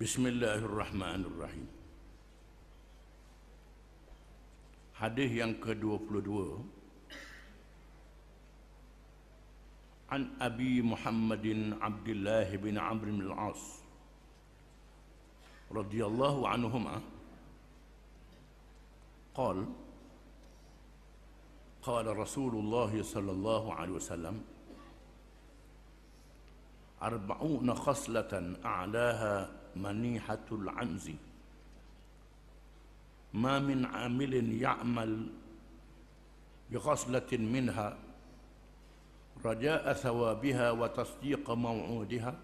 بسم الله الرحمن الرحيم حديث yang ke-22 عن ابي محمد عبد الله بن عمرو بن العاص رضي الله عنهما قال قال رسول الله صلى الله عليه وسلم أربعون خصلة أعلاها منيحة العنز ما من عامل يعمل بخصلة منها رجاء ثوابها وتصديق موعودها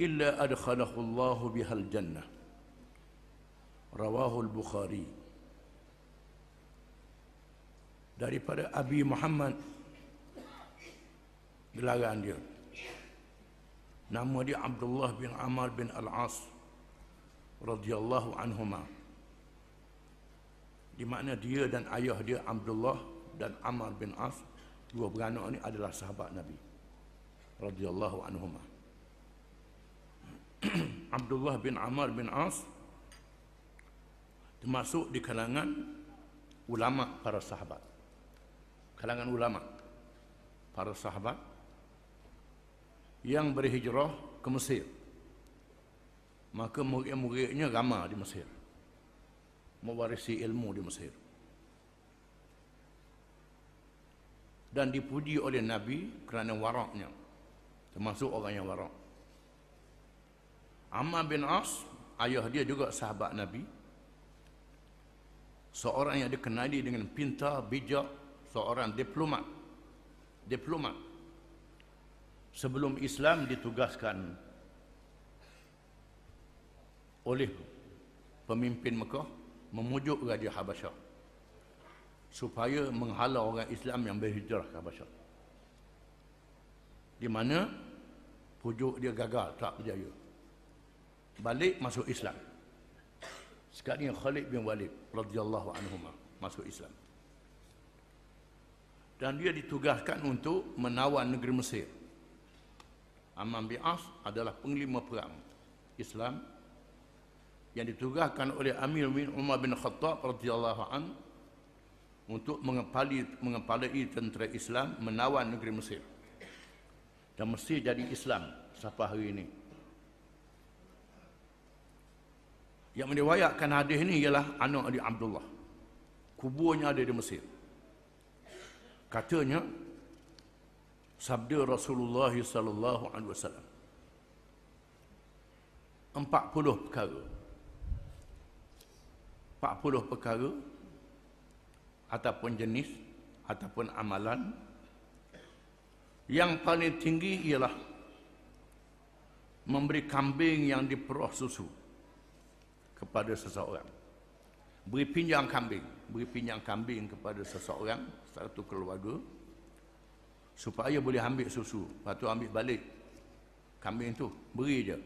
إلا أدخله الله بها الجنة رواه البخاري daripada Abi Muhammad gelaran dia nama dia Abdullah bin Amar bin Al-As radhiyallahu anhuma di mana dia dan ayah dia Abdullah dan Amar bin As dua beranak ni adalah sahabat Nabi radhiyallahu anhuma Abdullah bin Amar bin As termasuk di kalangan ulama para sahabat kalangan ulama para sahabat yang berhijrah ke Mesir. Maka murid-muridnya ramai di Mesir. Mewarisi ilmu di Mesir. Dan dipuji oleh Nabi kerana waraknya. Termasuk orang yang warak. Ammar bin As, ayah dia juga sahabat Nabi. Seorang yang dikenali dengan pintar, bijak, seorang diplomat. Diplomat. Diplomat sebelum Islam ditugaskan oleh pemimpin Mekah memujuk Raja Habasyah supaya menghala orang Islam yang berhijrah ke Habasyah di mana pujuk dia gagal tak berjaya balik masuk Islam sekarang ini Khalid bin Walid radhiyallahu anhu masuk Islam dan dia ditugaskan untuk menawan negeri Mesir Amman bin As adalah penglima perang Islam yang ditugaskan oleh Amir bin Umar bin Khattab radhiyallahu an untuk mengepali mengepalai tentera Islam menawan negeri Mesir. Dan Mesir jadi Islam sampai hari ini. Yang meriwayatkan hadis ini ialah anak Ali Abdullah. Kuburnya ada di Mesir. Katanya sabda Rasulullah sallallahu alaihi wasallam. 40 perkara. 40 perkara ataupun jenis ataupun amalan yang paling tinggi ialah memberi kambing yang diperah susu kepada seseorang. Beri pinjam kambing, beri pinjam kambing kepada seseorang satu keluarga supaya boleh ambil susu lepas tu ambil balik kambing tu beri je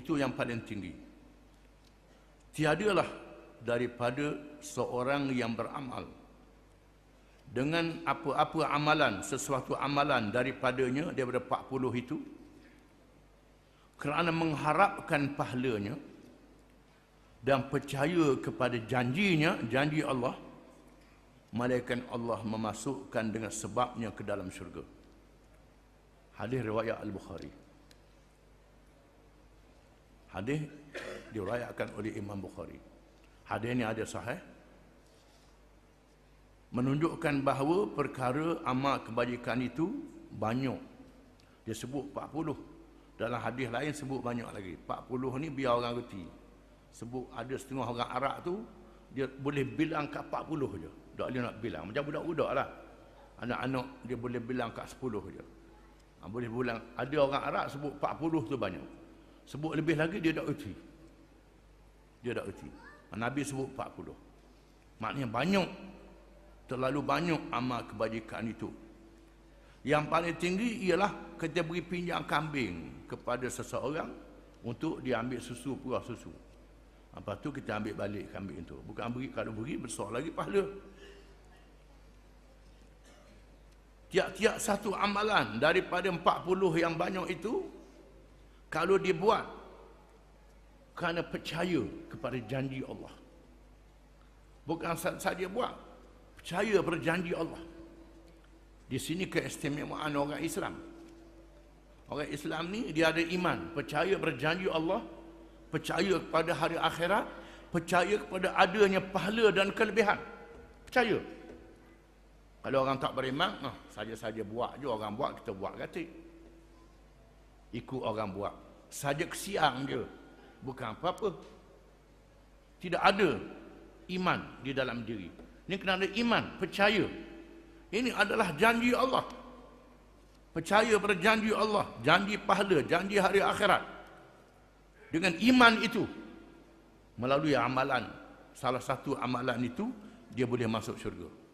itu yang paling tinggi tiadalah daripada seorang yang beramal dengan apa-apa amalan sesuatu amalan daripadanya daripada 40 itu kerana mengharapkan pahalanya dan percaya kepada janjinya janji Allah malaikat Allah memasukkan dengan sebabnya ke dalam syurga. Hadis riwayat Al-Bukhari. Hadis dirayakan oleh Imam Bukhari. Hadis ini ada sahih. Menunjukkan bahawa perkara amal kebajikan itu banyak. Dia sebut 40. Dalam hadis lain sebut banyak lagi. 40 ni biar orang reti. Sebut ada setengah orang Arab tu dia boleh bilang kat 40 je. Dok dia nak bilang. Macam budak-budak lah. Anak-anak dia boleh bilang kat 10 je. Ha, boleh bilang. Ada orang Arab sebut 40 tu banyak. Sebut lebih lagi dia tak uti. Dia tak uti. Ha, Nabi sebut 40. Maknanya banyak. Terlalu banyak amal kebajikan itu. Yang paling tinggi ialah kita beri pinjam kambing kepada seseorang untuk diambil susu, puas susu. Lepas tu kita ambil balik kambing itu. Bukan beri, kalau beri besar lagi pahala. Tiap-tiap satu amalan daripada 40 yang banyak itu, kalau dibuat kerana percaya kepada janji Allah. Bukan saja buat, percaya kepada janji Allah. Di sini keistimewaan orang Islam. Orang Islam ni dia ada iman, percaya berjanji Allah, percaya kepada hari akhirat percaya kepada adanya pahala dan kelebihan percaya kalau orang tak beriman oh, saja-saja buat je orang buat kita buat katik ikut orang buat saja kesiang je bukan apa-apa tidak ada iman di dalam diri ini kena ada iman percaya ini adalah janji Allah percaya pada janji Allah janji pahala janji hari akhirat dengan iman itu melalui amalan salah satu amalan itu dia boleh masuk syurga